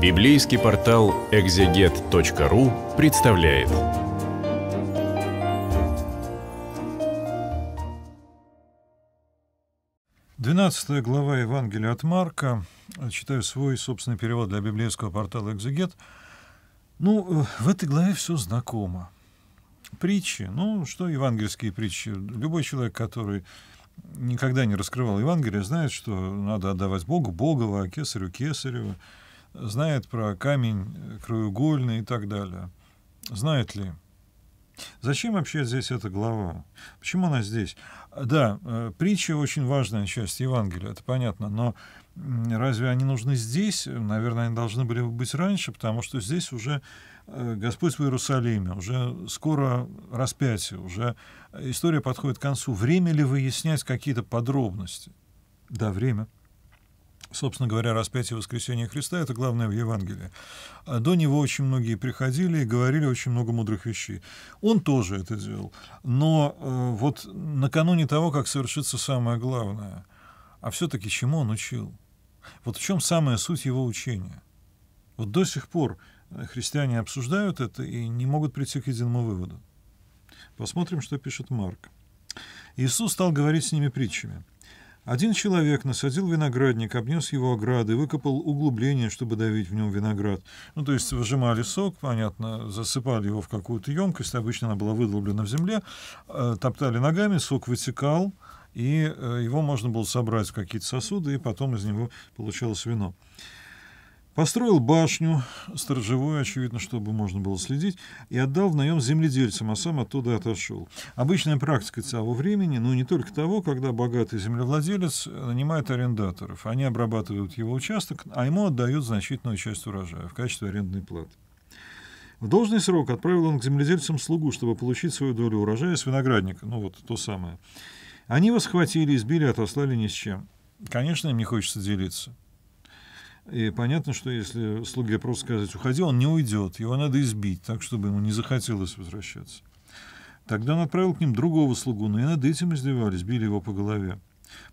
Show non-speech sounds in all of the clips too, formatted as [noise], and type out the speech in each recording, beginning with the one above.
Библейский портал экзегет.ру представляет. Двенадцатая глава Евангелия от Марка. Читаю свой собственный перевод для библейского портала «Экзегет». Ну, в этой главе все знакомо. Притчи. Ну, что евангельские притчи? Любой человек, который никогда не раскрывал Евангелие, знает, что надо отдавать Богу Богово, а кесарю кесарево знает про камень краеугольный и так далее. Знает ли? Зачем вообще здесь эта глава? Почему она здесь? Да, э, притча очень важная часть Евангелия, это понятно, но разве они нужны здесь? Наверное, они должны были быть раньше, потому что здесь уже э, Господь в Иерусалиме, уже скоро распятие, уже э, история подходит к концу. Время ли выяснять какие-то подробности? Да, время — Собственно говоря, распятие и воскресение Христа — это главное в Евангелии. А до него очень многие приходили и говорили очень много мудрых вещей. Он тоже это делал. Но э, вот накануне того, как совершится самое главное, а все-таки чему он учил? Вот в чем самая суть его учения? Вот до сих пор э, христиане обсуждают это и не могут прийти к единому выводу. Посмотрим, что пишет Марк. Иисус стал говорить с ними притчами — один человек насадил виноградник, обнес его оградой, выкопал углубление, чтобы давить в нем виноград. Ну, то есть выжимали сок, понятно, засыпали его в какую-то емкость, обычно она была выдолблена в земле, э, топтали ногами, сок вытекал, и э, его можно было собрать в какие-то сосуды, и потом из него получалось вино. Построил башню, сторожевую, очевидно, чтобы можно было следить, и отдал в наем земледельцам, а сам оттуда отошел. Обычная практика того времени, ну не только того, когда богатый землевладелец нанимает арендаторов. Они обрабатывают его участок, а ему отдают значительную часть урожая в качестве арендной платы. В должный срок отправил он к земледельцам слугу, чтобы получить свою долю урожая с виноградника, ну вот то самое. Они его схватили, избили, отослали ни с чем. Конечно, им не хочется делиться. И понятно, что если слуге просто сказать «уходи», он не уйдет, его надо избить так, чтобы ему не захотелось возвращаться. Тогда он отправил к ним другого слугу, но и над этим издевались, били его по голове.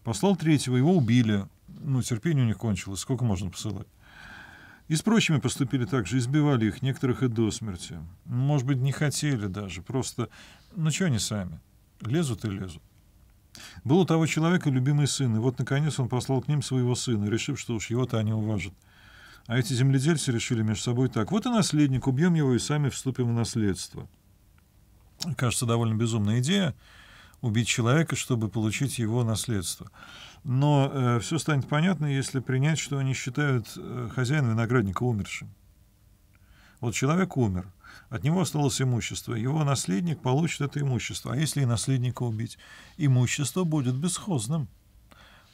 Послал третьего, его убили. Ну, терпение у них кончилось, сколько можно посылать. И с прочими поступили так же, избивали их, некоторых и до смерти. Может быть, не хотели даже, просто, ну, что они сами, лезут и лезут. Был у того человека любимый сын, и вот, наконец, он послал к ним своего сына, решив, что уж его-то они уважат. А эти земледельцы решили между собой так. Вот и наследник, убьем его и сами вступим в наследство. Кажется, довольно безумная идея убить человека, чтобы получить его наследство. Но э, все станет понятно, если принять, что они считают э, хозяина виноградника умершим. Вот человек умер – от него осталось имущество. Его наследник получит это имущество. А если и наследника убить, имущество будет бесхозным.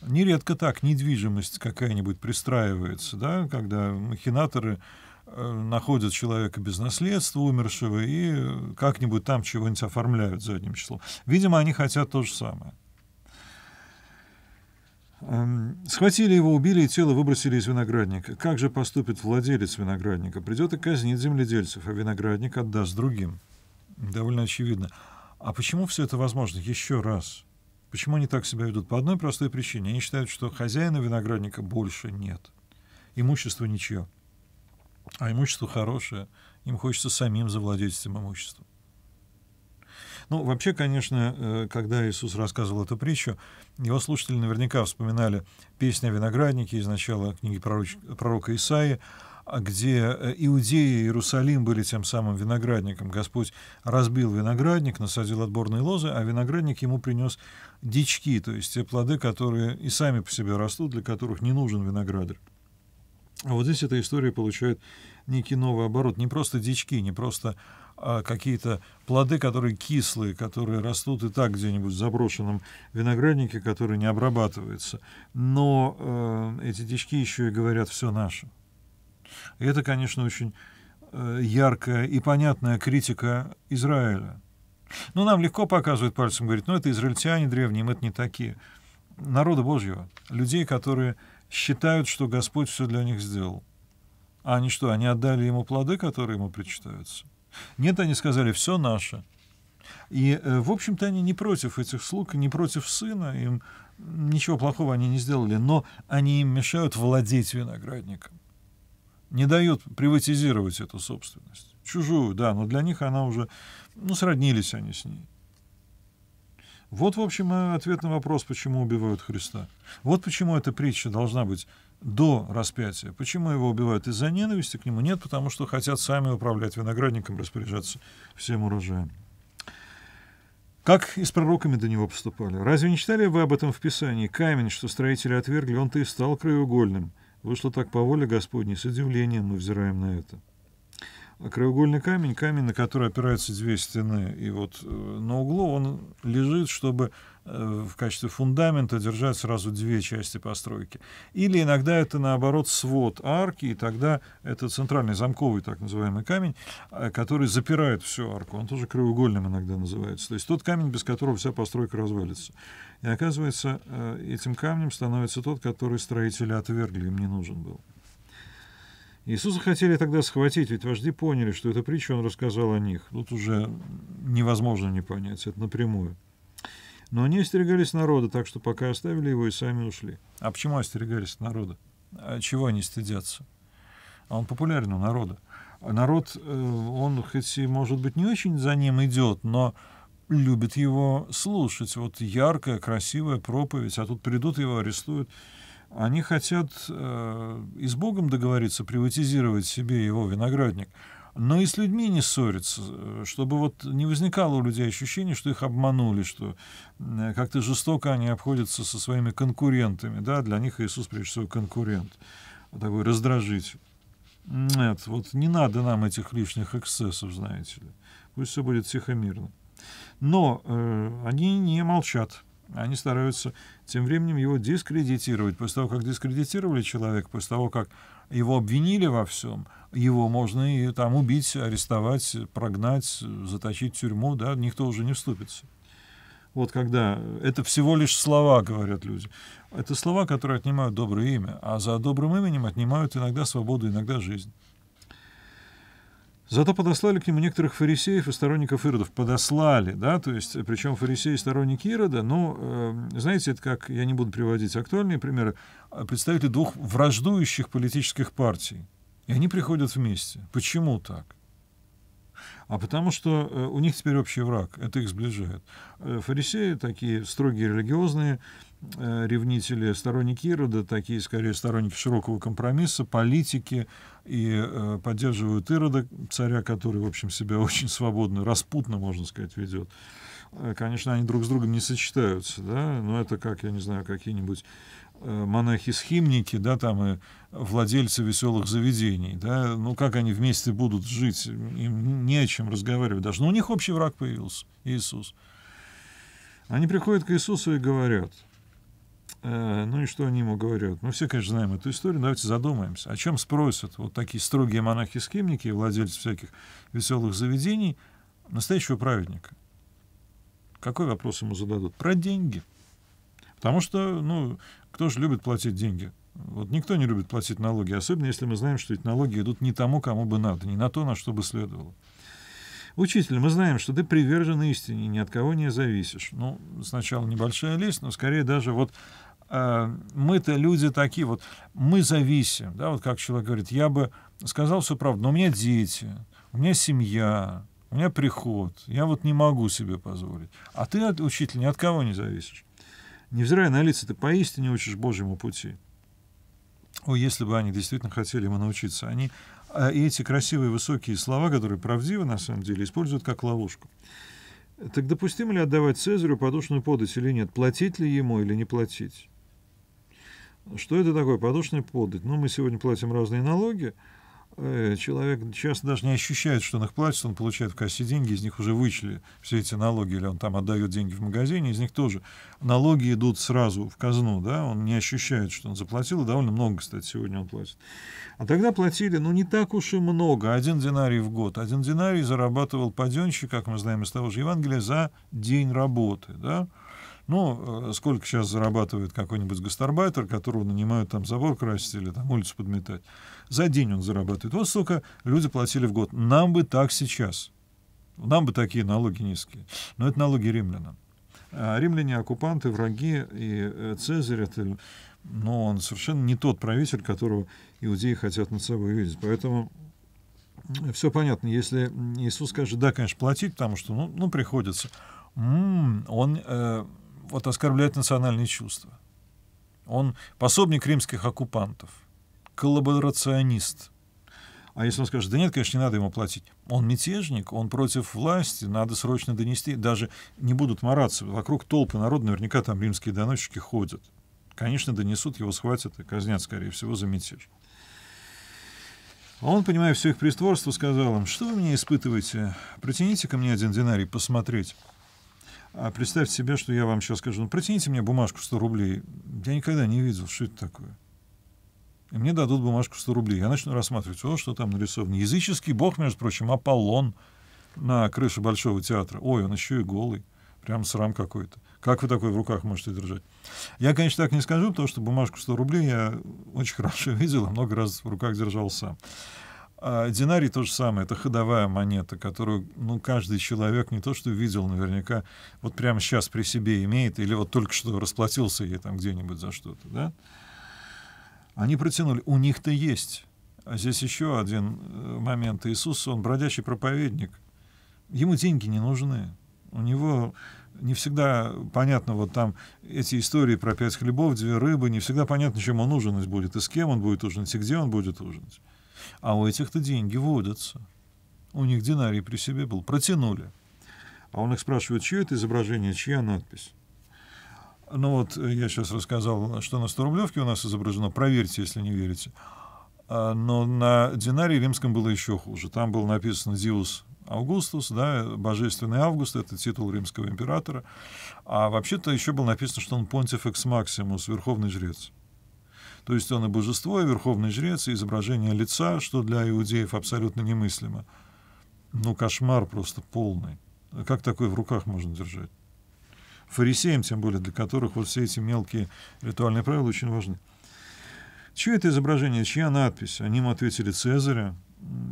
Нередко так недвижимость какая-нибудь пристраивается, да, когда махинаторы э, находят человека без наследства, умершего, и э, как-нибудь там чего-нибудь оформляют задним числом. Видимо, они хотят то же самое. Эм, схватили его, убили и тело выбросили из виноградника. Как же поступит владелец виноградника? Придет и казнит земледельцев, а виноградник отдаст другим. Довольно очевидно. А почему все это возможно? Еще раз. Почему они так себя ведут? По одной простой причине. Они считают, что хозяина виноградника больше нет. Имущество ничье. А имущество хорошее. Им хочется самим завладеть этим имуществом. Ну, вообще, конечно, э, когда Иисус рассказывал эту притчу, его слушатели наверняка вспоминали песню о винограднике из начала книги пророч... пророка Исаии, а где э, иудеи и Иерусалим были тем самым виноградником. Господь разбил виноградник, насадил отборные лозы, а виноградник ему принес дички, то есть те плоды, которые и сами по себе растут, для которых не нужен виноградарь. А вот здесь эта история получает некий новый оборот. Не просто дички, не просто а, какие-то плоды, которые кислые, которые растут и так где-нибудь в заброшенном винограднике, который не обрабатывается. Но э, эти дички еще и говорят все наше. И это, конечно, очень э, яркая и понятная критика Израиля. Но ну, нам легко показывают пальцем, говорит, ну, это израильтяне древние, мы это не такие. Народа Божьего, людей, которые считают, что Господь все для них сделал. А они что, они отдали ему плоды, которые ему причитаются? Нет, они сказали, все наше. И, э, в общем-то, они не против этих слуг, не против сына, им ничего плохого они не сделали, но они им мешают владеть виноградником. Не дают приватизировать эту собственность. Чужую, да, но для них она уже, ну, сроднились они с ней. Вот, в общем, ответ на вопрос, почему убивают Христа. Вот почему эта притча должна быть до распятия. Почему его убивают? Из-за ненависти к нему? Нет, потому что хотят сами управлять виноградником, распоряжаться всем урожаем. Как и с пророками до него поступали? Разве не читали вы об этом в Писании? Камень, что строители отвергли, он-то и стал краеугольным. Вышло так по воле Господней, с удивлением мы взираем на это. Краеугольный камень, камень, на который опираются две стены. И вот э, на углу он лежит, чтобы э, в качестве фундамента держать сразу две части постройки. Или иногда это, наоборот, свод арки, и тогда это центральный замковый, так называемый, камень, э, который запирает всю арку. Он тоже краеугольным иногда называется. То есть тот камень, без которого вся постройка развалится. И оказывается, этим камнем становится тот, который строители отвергли, им не нужен был. Иисуса хотели тогда схватить, ведь вожди поняли, что это притча он рассказал о них. Тут уже невозможно не понять, это напрямую. Но они остерегались народа, так что пока оставили его и сами ушли. А почему остерегались народа? А чего они стыдятся? А он популярен у народа. Народ, э, он хоть и, может быть, не очень за ним идет, но любит его слушать. Вот яркая, красивая проповедь, а тут придут его арестуют. Они хотят э, и с Богом договориться, приватизировать себе его виноградник, но и с людьми не ссориться, э, чтобы вот не возникало у людей ощущения, что их обманули, что э, как-то жестоко они обходятся со своими конкурентами. Да? Для них Иисус, прежде всего, конкурент, такой раздражитель. Нет, вот не надо нам этих лишних эксцессов, знаете ли. Пусть все будет тихо-мирно. Но э, они не молчат они стараются тем временем его дискредитировать. После того, как дискредитировали человека, после того, как его обвинили во всем, его можно и там убить, арестовать, прогнать, заточить в тюрьму, да, никто уже не вступится. Вот когда это всего лишь слова, говорят люди. Это слова, которые отнимают доброе имя, а за добрым именем отнимают иногда свободу, иногда жизнь. Зато подослали к нему некоторых фарисеев и сторонников Иродов. Подослали, да, то есть, э, причем фарисеи и сторонники Ирода, ну, э, знаете, это как, я не буду приводить актуальные примеры, а представители двух враждующих политических партий. И они приходят вместе. Почему так? А потому что э, у них теперь общий враг, это их сближает. Э, фарисеи такие строгие религиозные, Э, ревнители, сторонники Ирода, такие скорее сторонники широкого компромисса, политики, и э, поддерживают Ирода, царя, который, в общем, себя [laughs] очень свободно, распутно, можно сказать, ведет. Э, конечно, они друг с другом не сочетаются, да, но это как, я не знаю, какие-нибудь э, монахи-схимники, да, там и владельцы веселых заведений, да, ну как они вместе будут жить, им не о чем разговаривать даже. Но ну, у них общий враг появился, Иисус. Они приходят к Иисусу и говорят — Э, ну и что они ему говорят? Мы ну, все, конечно, знаем эту историю. Давайте задумаемся, о чем спросят вот такие строгие монахи-схимники и владельцы всяких веселых заведений настоящего праведника? Какой вопрос ему зададут? Про деньги. Потому что, ну, кто же любит платить деньги? Вот никто не любит платить налоги, особенно если мы знаем, что эти налоги идут не тому, кому бы надо, не на то, на что бы следовало. Учитель, мы знаем, что ты привержен истине, ни от кого не зависишь. Ну, сначала небольшая лесть, но скорее даже вот Э, мы-то люди такие, вот мы зависим, да, вот как человек говорит, я бы сказал всю правду, но у меня дети, у меня семья, у меня приход, я вот не могу себе позволить. А ты, учитель, ни от кого не зависишь. Невзирая на лица, ты поистине учишь Божьему пути. О, если бы они действительно хотели ему научиться, они э, и эти красивые высокие слова, которые правдивы на самом деле, используют как ловушку. Так допустимо ли отдавать Цезарю подушную подать или нет? Платить ли ему или не платить? Что это такое? Подушная подать. Ну, мы сегодня платим разные налоги. Э, человек часто даже не ощущает, что он их платит, он получает в кассе деньги, из них уже вычли все эти налоги, или он там отдает деньги в магазине, из них тоже налоги идут сразу в казну, да, он не ощущает, что он заплатил, и довольно много, кстати, сегодня он платит. А тогда платили, ну, не так уж и много, один динарий в год. Один динарий зарабатывал паденщик, как мы знаем из того же Евангелия, за день работы, да, ну, э, сколько сейчас зарабатывает какой-нибудь гастарбайтер, которого нанимают там забор красить или там улицу подметать. За день он зарабатывает. Вот столько люди платили в год. Нам бы так сейчас. Нам бы такие налоги низкие. Но это налоги римлянам. А римляне оккупанты, враги, и э, Цезарь это, но он совершенно не тот правитель, которого иудеи хотят над собой видеть. Поэтому э, все понятно. Если Иисус скажет, да, конечно, платить, потому что, ну, ну приходится. М-м, он э, вот, оскорбляет национальные чувства. Он пособник римских оккупантов, коллаборационист. А если он скажет, да нет, конечно, не надо ему платить. Он мятежник, он против власти, надо срочно донести. Даже не будут мараться. Вокруг толпы народа наверняка там римские доносчики ходят. Конечно, донесут, его схватят и казнят, скорее всего, за мятеж. А он, понимая все их притворство, сказал им, что вы меня испытываете? Протяните ко мне один динарий посмотреть. А представьте себе, что я вам сейчас скажу, ну, протяните мне бумажку 100 рублей. Я никогда не видел, что это такое. И мне дадут бумажку 100 рублей. Я начну рассматривать, о, что там нарисовано. Языческий бог, между прочим, Аполлон на крыше Большого театра. Ой, он еще и голый. Прям срам какой-то. Как вы такой в руках можете держать? Я, конечно, так не скажу, потому что бумажку 100 рублей я очень [laughs] хорошо видел, много раз в руках держал сам. А динарий то же самое, это ходовая монета, которую ну, каждый человек не то что видел, наверняка вот прямо сейчас при себе имеет, или вот только что расплатился ей там где-нибудь за что-то. Да? Они протянули, у них-то есть. А здесь еще один э, момент. Иисус, он бродячий проповедник. Ему деньги не нужны. У него не всегда понятно, вот там эти истории про пять хлебов, две рыбы, не всегда понятно, чем он ужинать будет, и с кем он будет ужинать, и где он будет ужинать. А у этих-то деньги водятся. У них динарий при себе был. Протянули. А он их спрашивает, чье это изображение, чья надпись. Ну вот, э, я сейчас рассказал, что на 100 рублевке у нас изображено. Проверьте, если не верите. А, но на динарии римском было еще хуже. Там было написано «Диус Августус», да, «Божественный Август», это титул римского императора. А вообще-то еще было написано, что он «Понтифекс Максимус», «Верховный жрец». То есть он и божество, и верховный жрец, и изображение лица, что для иудеев абсолютно немыслимо. Ну, кошмар просто полный. А как такое в руках можно держать? Фарисеям, тем более, для которых вот все эти мелкие ритуальные правила очень важны. Чье это изображение, чья надпись? Они ему ответили Цезаря.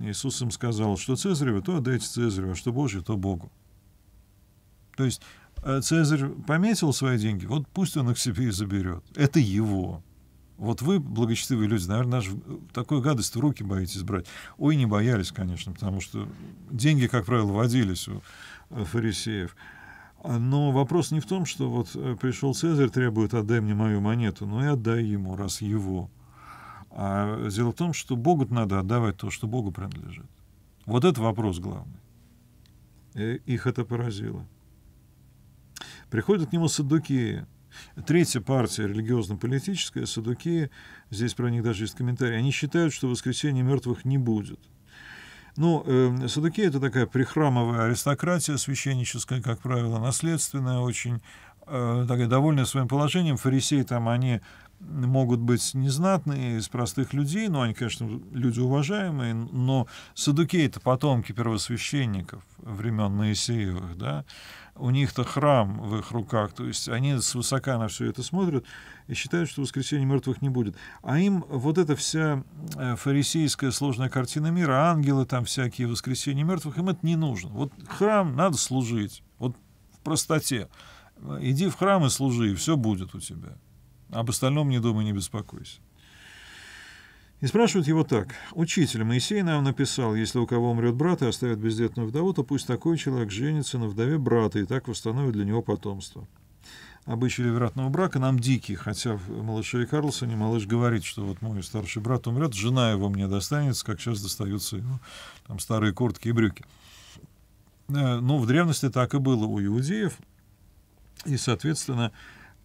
Иисус им сказал, что Цезарю, то отдайте Цезарю, а что Божье, то Богу. То есть э, Цезарь пометил свои деньги, вот пусть он их себе и заберет. Это его. Вот вы, благочестивые люди, наверное, даже э, такую гадость в руки боитесь брать. Ой, не боялись, конечно, потому что деньги, как правило, водились у э, фарисеев. А, но вопрос не в том, что вот э, пришел Цезарь, требует «отдай мне мою монету», но и отдай ему, раз его. А дело в том, что Богу надо отдавать то, что Богу принадлежит. Вот это вопрос главный. И их это поразило. Приходят к нему саддукеи, Третья партия, религиозно-политическая, садуки, здесь про них даже есть комментарий, они считают, что воскресения мертвых не будет. Ну, э, садуки — это такая прихрамовая аристократия священническая, как правило, наследственная очень, э, такая довольная своим положением. Фарисеи там, они могут быть незнатные, из простых людей, но они, конечно, люди уважаемые, но садуки — это потомки первосвященников времен Моисеевых, да, у них-то храм в их руках, то есть они свысока на все это смотрят и считают, что воскресения мертвых не будет. А им вот эта вся э, фарисейская сложная картина мира, ангелы там всякие, воскресения мертвых, им это не нужно. Вот храм надо служить, вот в простоте. Иди в храм и служи, и все будет у тебя. Об остальном не думай, не беспокойся. И спрашивают его так. «Учитель, Моисей нам написал, если у кого умрет брат и оставит бездетную вдову, то пусть такой человек женится на вдове брата и так восстановит для него потомство». Обычаи вероятного брака нам дикие, хотя в «Малыше и Карлсоне» малыш говорит, что вот мой старший брат умрет, жена его мне достанется, как сейчас достаются его там, старые куртки и брюки. Э, Но ну, в древности так и было у иудеев, и, соответственно,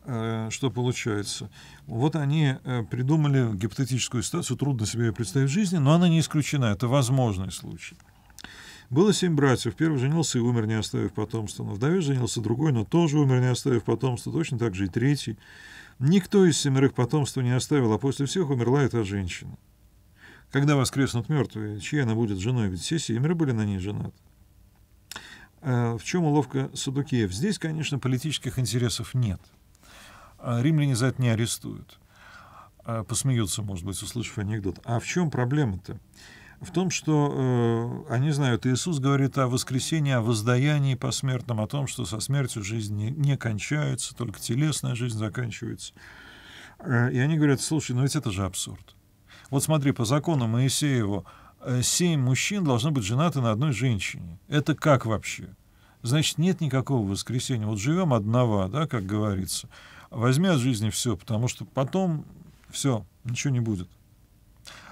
Э, что получается. Вот они э, придумали гипотетическую ситуацию, трудно себе ее представить в жизни, но она не исключена, это возможный случай. Было семь братьев. Первый женился и умер, не оставив потомства. На вдове женился другой, но тоже умер, не оставив потомства. Точно так же и третий. Никто из семерых потомства не оставил, а после всех умерла эта женщина. Когда воскреснут мертвые, чья она будет женой? Ведь все семеро были на ней женаты. Э, в чем уловка Садукеев? Здесь, конечно, политических интересов нет – а римляне за это не арестуют. А посмеются, может быть, услышав анекдот. А в чем проблема-то? В том, что э, они знают, Иисус говорит о воскресении, о воздаянии посмертном, о том, что со смертью жизнь не, не кончается, только телесная жизнь заканчивается. Э, и они говорят, слушай, ну ведь это же абсурд. Вот смотри, по закону Моисеева, э, семь мужчин должны быть женаты на одной женщине. Это как вообще? Значит, нет никакого воскресения. Вот живем одного, да, как говорится. Возьми от жизни все, потому что потом все, ничего не будет.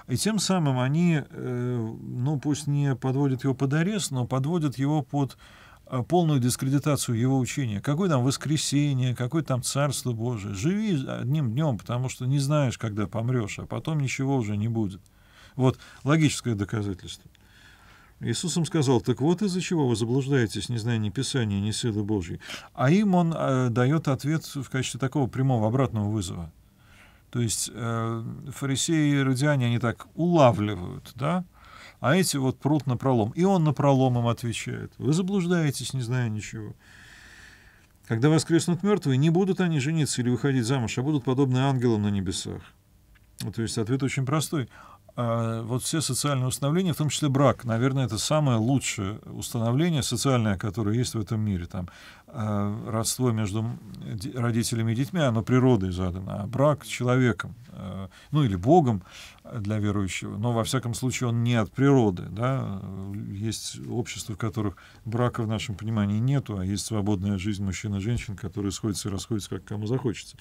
И тем самым они, э, ну пусть не подводят его под арест, но подводят его под э, полную дискредитацию его учения. Какое там воскресение, какое там царство Божие. Живи одним днем, потому что не знаешь, когда помрешь, а потом ничего уже не будет. Вот логическое доказательство. Иисусом сказал, так вот из-за чего вы заблуждаетесь, не зная ни Писания, ни силы Божьей. А им он э, дает ответ в качестве такого прямого обратного вызова. То есть э, фарисеи и иродиане, они так улавливают, да, а эти вот прут на пролом. И он на пролом им отвечает. Вы заблуждаетесь, не зная ничего. Когда воскреснут мертвые, не будут они жениться или выходить замуж, а будут подобны ангелам на небесах. То есть ответ очень простой. Э, вот все социальные установления, в том числе брак, наверное, это самое лучшее установление социальное, которое есть в этом мире. Там э, родство между родителями и детьми, оно природой задано, а брак человеком, э, ну или Богом э, для верующего, но во всяком случае он не от природы. Да? Есть общества, в которых брака в нашем понимании нету, а есть свободная жизнь мужчин и женщин, которые сходятся и расходятся, как кому захочется.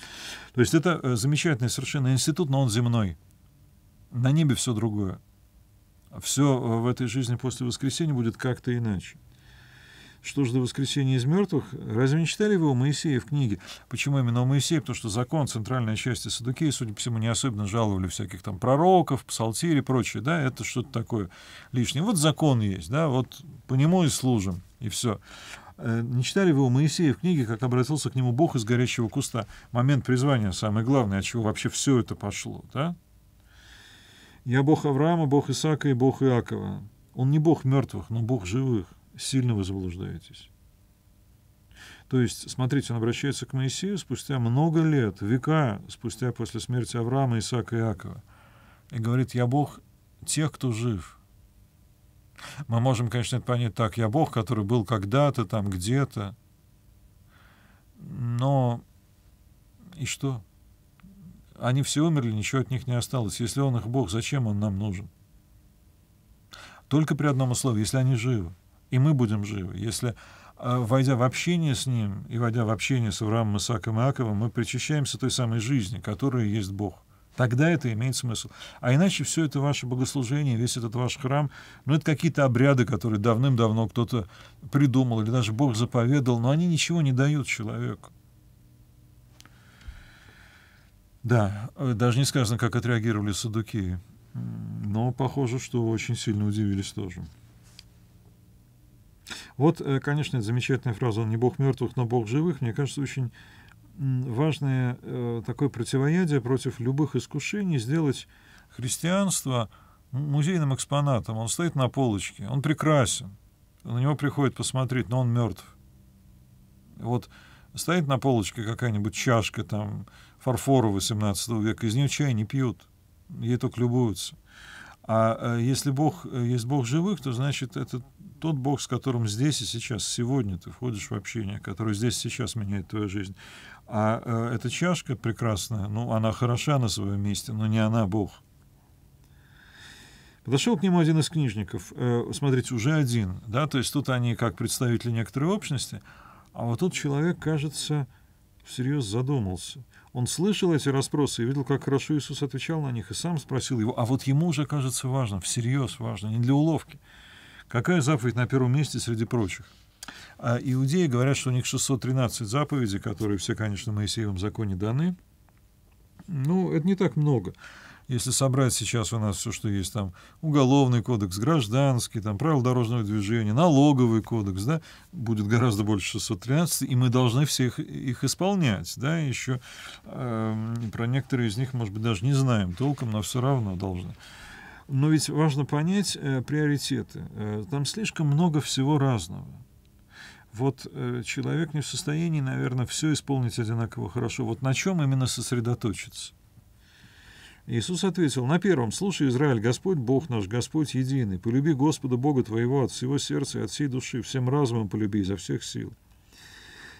То есть это замечательный совершенно институт, но он земной. На небе все другое. Все э, в этой жизни после воскресения будет как-то иначе. Что же до воскресения из мертвых? Разве не читали вы его Моисея в книге? Почему именно у Моисея? Потому что закон, центральная часть Садукеи, судя по всему, не особенно жаловали всяких там пророков, псалтири и прочее, да, это что-то такое лишнее. Вот закон есть, да, вот по нему и служим, и все. Э, не читали вы у Моисея в книге, как обратился к нему Бог из горящего куста? Момент призвания самый главный, от чего вообще все это пошло, да? «Я Бог Авраама, Бог Исаака и Бог Иакова». Он не Бог мертвых, но Бог живых. Сильно вы заблуждаетесь. То есть, смотрите, он обращается к Моисею спустя много лет, века спустя после смерти Авраама, Исаака и Иакова. И говорит, я Бог тех, кто жив. Мы можем, конечно, это понять так, я Бог, который был когда-то, там, где-то. Но и что? Они все умерли, ничего от них не осталось. Если он их Бог, зачем он нам нужен? Только при одном условии, если они живы. И мы будем живы. Если, а, войдя в общение с Ним и войдя в общение с Авраамом, Исааком и Иаковом, мы причащаемся той самой жизни, которая есть Бог. Тогда это имеет смысл. А иначе все это ваше богослужение, весь этот ваш храм, ну, это какие-то обряды, которые давным-давно кто-то придумал или даже Бог заповедал, но они ничего не дают человеку. Да, э, даже не сказано, как отреагировали судуки. Но похоже, что очень сильно удивились тоже. Вот, э, конечно, это замечательная фраза «Он не бог мертвых, но бог живых». Мне кажется, очень важное э, такое противоядие против любых искушений сделать христианство музейным экспонатом. Он стоит на полочке, он прекрасен. На него приходит посмотреть, но он мертв. Вот Стоит на полочке какая-нибудь чашка там фарфору XVIII века, из нее чай не пьют, ей только любуются. А э, если Бог э, есть Бог живых, то значит это тот Бог, с которым здесь и сейчас, сегодня ты входишь в общение, который здесь и сейчас меняет твою жизнь. А э, эта чашка прекрасная, ну, она хороша на своем месте, но не она Бог. Подошел к нему один из книжников, э, смотрите, уже один, да, то есть тут они как представители некоторой общности, а вот тут человек, кажется, всерьез задумался. Он слышал эти расспросы и видел, как хорошо Иисус отвечал на них, и сам спросил его, а вот ему уже кажется важно, всерьез важно, не для уловки. Какая заповедь на первом месте среди прочих? А иудеи говорят, что у них 613 заповедей, которые все, конечно, в Моисеевом законе даны. Ну, это не так много если собрать сейчас у нас все, что есть, там, уголовный кодекс, гражданский, там, правила дорожного движения, налоговый кодекс, да, будет гораздо больше 613, и мы должны всех их исполнять, да, еще э, эм, про некоторые из них, может быть, даже не знаем толком, но все равно должны. Но ведь важно понять э, приоритеты. Э, там слишком много всего разного. Вот э, человек не в состоянии, наверное, все исполнить одинаково хорошо. Вот на чем именно сосредоточиться? Иисус ответил, «На первом, слушай, Израиль, Господь Бог наш, Господь единый, полюби Господа Бога твоего от всего сердца и от всей души, всем разумом полюби изо всех сил».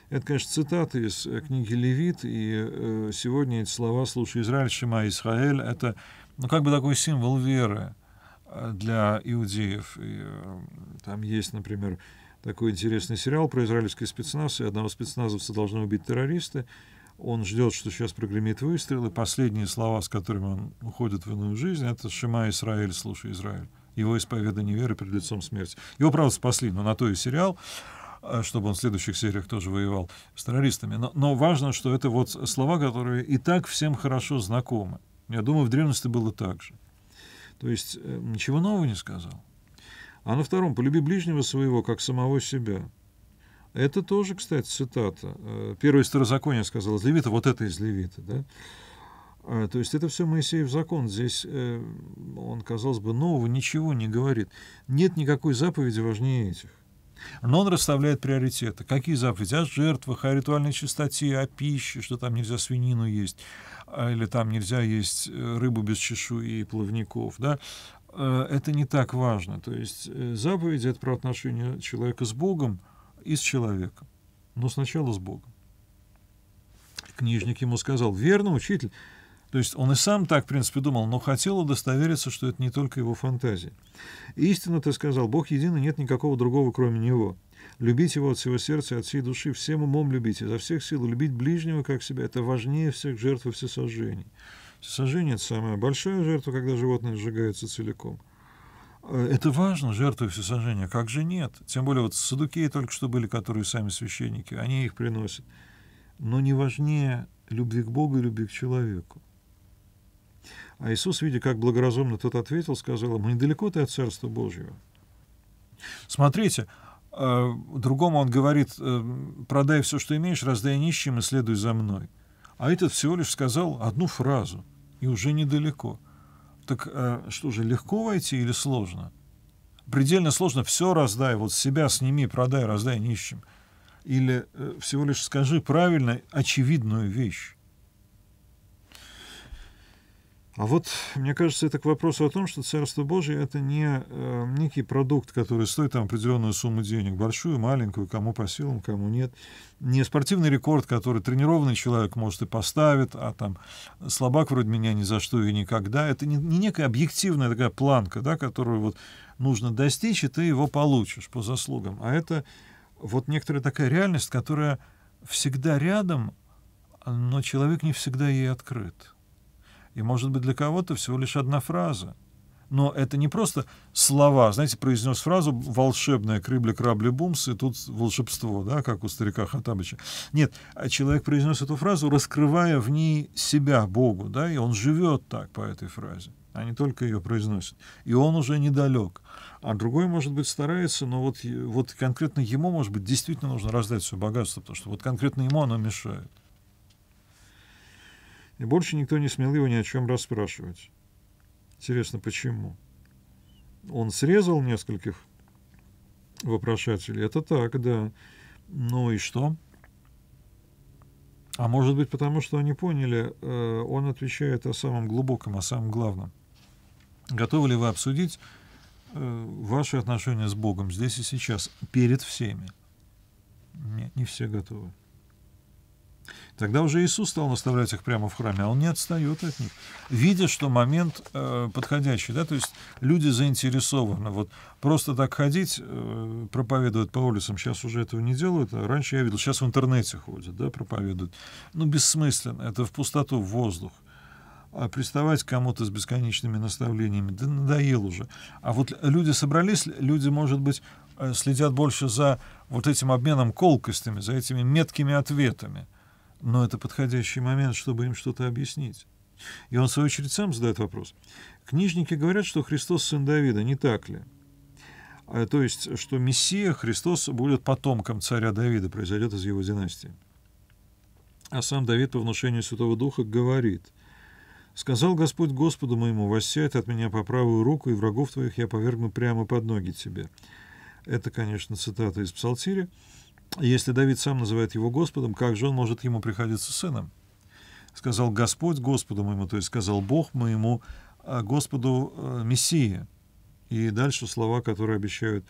Это, конечно, цитаты из э, книги Левит, и э, сегодня эти слова «Слушай, Израиль, Шима, Исраэль» — это, ну, как бы такой символ веры э, для иудеев. И, э, там есть, например, такой интересный сериал про израильский спецназ, и одного спецназовца должны убить террористы, он ждет, что сейчас прогремит выстрел, и последние слова, с которыми он уходит в иную жизнь, это «Шима Израиль, слушай Израиль». Его исповедание веры перед лицом смерти. Его, правда, спасли, но на то и сериал э, чтобы он в следующих сериях тоже воевал с террористами. Но, но важно, что это вот слова, которые и так всем хорошо знакомы. Я думаю, в древности было так же. То есть э, ничего нового не сказал. А на втором, полюби ближнего своего, как самого себя. Это тоже, кстати, цитата. Э, первое второзаконие сказал из Левита, вот это из Левита. Да? А, то есть это все Моисеев закон. Здесь э, он, казалось бы, нового ничего не говорит. Нет никакой заповеди важнее этих. Но он расставляет приоритеты. Какие заповеди? О жертвах, о ритуальной чистоте, о пище, что там нельзя свинину есть, а, или там нельзя есть э, рыбу без чешуи и плавников. Да? Это не так важно. То есть заповеди — это про отношение человека с Богом, и с человеком, но сначала с Богом. Книжник ему сказал, верно, учитель. То есть он и сам так, в принципе, думал, но хотел удостовериться, что это не только его фантазия. Истинно ты сказал, Бог единый, нет никакого другого, кроме Него. Любить Его от всего сердца, от всей души, всем умом любить, изо всех сил, любить ближнего, как себя, это важнее всех жертв и всесожжений. Всесожжение – это самая большая жертва, когда животное сжигается целиком – Э, это важно, жертвы всесожжения, как же нет? Тем более вот садукеи только что были, которые сами священники, они их приносят. Но не важнее любви к Богу и любви к человеку. А Иисус, видя, как благоразумно тот ответил, сказал ему, недалеко ты от Царства Божьего. Смотрите, э, другому он говорит, э, продай все, что имеешь, раздай нищим и следуй за мной. А этот всего лишь сказал одну фразу, и уже недалеко – так э, что же, легко войти или сложно? Предельно сложно. Все раздай, вот себя сними, продай, раздай нищим. Или э, всего лишь скажи правильно очевидную вещь. А вот, мне кажется, это к вопросу о том, что Царство Божие — это не э, некий продукт, который стоит там определенную сумму денег, большую, маленькую, кому по силам, кому нет. Не спортивный рекорд, который тренированный человек, может, и поставит, а там слабак вроде меня ни за что и никогда. Это не, не некая объективная такая планка, да, которую вот нужно достичь, и ты его получишь по заслугам. А это вот некоторая такая реальность, которая всегда рядом, но человек не всегда ей открыт. И, может быть, для кого-то всего лишь одна фраза. Но это не просто слова. Знаете, произнес фразу «волшебная крыбли крабли бумс», и тут волшебство, да, как у старика Хатабыча. Нет, а человек произнес эту фразу, раскрывая в ней себя Богу, да, и он живет так по этой фразе, а не только ее произносит. И он уже недалек. А другой, может быть, старается, но вот, вот конкретно ему, может быть, действительно нужно раздать все богатство, потому что вот конкретно ему оно мешает и больше никто не смел его ни о чем расспрашивать. Интересно, почему? Он срезал нескольких вопрошателей? Это так, да. Ну и что? А может быть, потому что они поняли, э, он отвечает о самом глубоком, о самом главном. Готовы ли вы обсудить э, ваши отношения с Богом здесь и сейчас, перед всеми? Нет, не все готовы. Тогда уже Иисус стал наставлять их прямо в храме, а он не отстает от них, видя, что момент э, подходящий, да, то есть люди заинтересованы. Вот просто так ходить, э, проповедовать по улицам, сейчас уже этого не делают, а раньше я видел, сейчас в интернете ходят, да, проповедуют. Ну, бессмысленно, это в пустоту, в воздух. А приставать кому-то с бесконечными наставлениями, да надоел уже. А вот люди собрались, люди, может быть, э, следят больше за вот этим обменом колкостями, за этими меткими ответами но это подходящий момент, чтобы им что-то объяснить. И он, в свою очередь, сам задает вопрос. Книжники говорят, что Христос сын Давида, не так ли? А, то есть, что Мессия, Христос, будет потомком царя Давида, произойдет из его династии. А сам Давид по внушению Святого Духа говорит, «Сказал Господь Господу моему, воссядь от меня по правую руку, и врагов твоих я повергну прямо под ноги тебе». Это, конечно, цитата из Псалтиря. Если Давид сам называет его Господом, как же он может ему приходиться сыном? Сказал Господь Господу моему, то есть сказал Бог моему, а, Господу а, Мессии. И дальше слова, которые обещают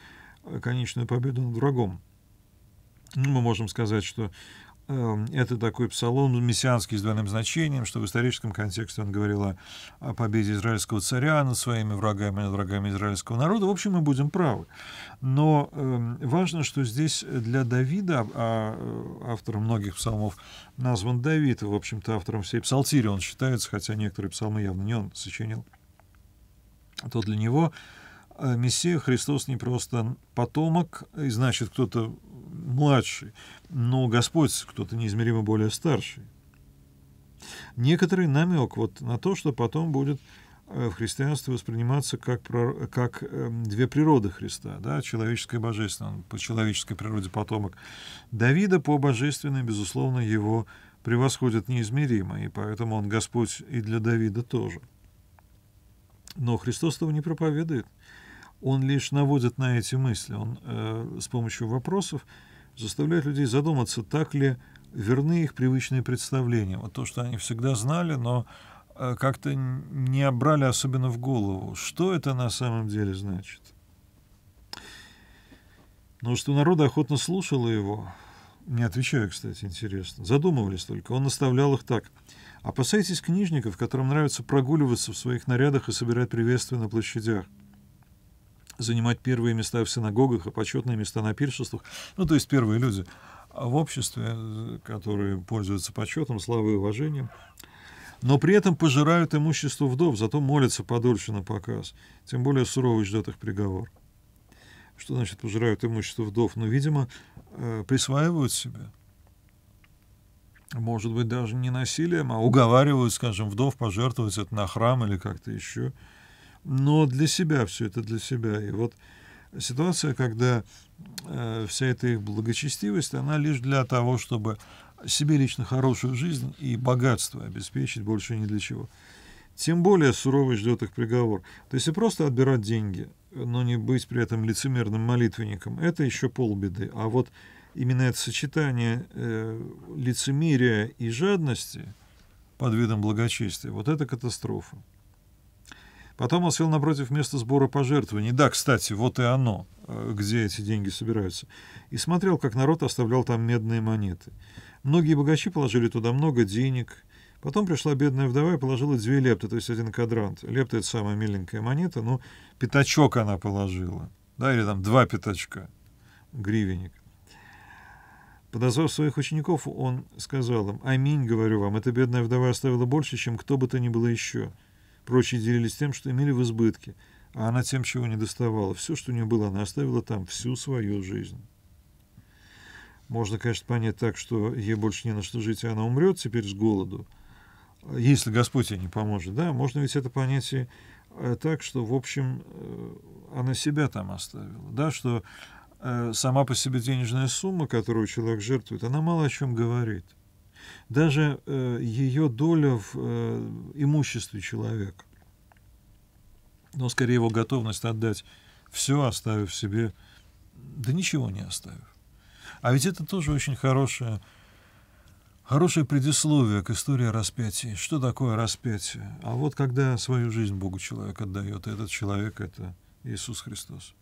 а, конечную победу над врагом. Ну, мы можем сказать, что Эм, это такой псалом ну, мессианский с двойным значением, что в историческом контексте он говорил о, победе израильского царя над своими врагами, над врагами израильского народа. В общем, мы будем правы. Но эм, важно, что здесь для Давида, а, а автором многих псалмов назван Давид, в общем-то, автором всей псалтири он считается, хотя некоторые псалмы явно не он сочинил, то для него э, Мессия Христос не просто потомок, и значит, кто-то младший, но Господь кто-то неизмеримо более старший. Некоторый намек вот на то, что потом будет э, в христианстве восприниматься как, как эм, две природы Христа, да, человеческая и божественная. Он по человеческой природе потомок Давида, по божественной, безусловно, его превосходят неизмеримо, и поэтому он Господь и для Давида тоже. Но Христос этого не проповедует он лишь наводит на эти мысли. Он э, с помощью вопросов заставляет людей задуматься, так ли верны их привычные представления. Вот то, что они всегда знали, но э, как-то не обрали особенно в голову. Что это на самом деле значит? Но ну, что народ охотно слушало его, не отвечаю, кстати, интересно, задумывались только, он наставлял их так. Опасайтесь книжников, которым нравится прогуливаться в своих нарядах и собирать приветствия на площадях занимать первые места в синагогах, а почетные места на пиршествах. Ну, то есть первые люди в обществе, которые пользуются почетом, славой и уважением, но при этом пожирают имущество вдов, зато молятся подольше на показ. Тем более суровый ждет их приговор. Что значит пожирают имущество вдов? Ну, видимо, э, присваивают себе. Может быть, даже не насилием, а уговаривают, скажем, вдов пожертвовать это на храм или как-то еще но для себя все это для себя. И вот ситуация, когда э, вся эта их благочестивость, она лишь для того, чтобы себе лично хорошую жизнь и богатство обеспечить, больше ни для чего. Тем более суровый ждет их приговор. То есть и просто отбирать деньги, но не быть при этом лицемерным молитвенником, это еще полбеды. А вот именно это сочетание э, лицемерия и жадности под видом благочестия, вот это катастрофа. Потом он сел напротив места сбора пожертвований. Да, кстати, вот и оно, э, где эти деньги собираются. И смотрел, как народ оставлял там медные монеты. Многие богачи положили туда много денег. Потом пришла бедная вдова и положила две лепты, то есть один квадрант. Лепта — это самая миленькая монета, но ну, пятачок она положила. Да, или там два пятачка. Гривенник. Подозвав своих учеников, он сказал им, «Аминь, говорю вам, эта бедная вдова оставила больше, чем кто бы то ни было еще». Прочие делились тем, что имели в избытке, а она тем, чего не доставала. Все, что у нее было, она оставила там всю свою жизнь. Можно, конечно, понять так, что ей больше не на что жить, и она умрет теперь с голоду, если Господь ей не поможет. Да, можно ведь это понять и э, так, что, в общем, э, она себя там оставила. Да, что э, сама по себе денежная сумма, которую человек жертвует, она мало о чем говорит даже э, ее доля в э, имуществе человека. Но скорее его готовность отдать все, оставив себе, да ничего не оставив. А ведь это тоже очень хорошее, хорошее предисловие к истории распятия. Что такое распятие? А вот когда свою жизнь Богу человек отдает, этот человек — это Иисус Христос.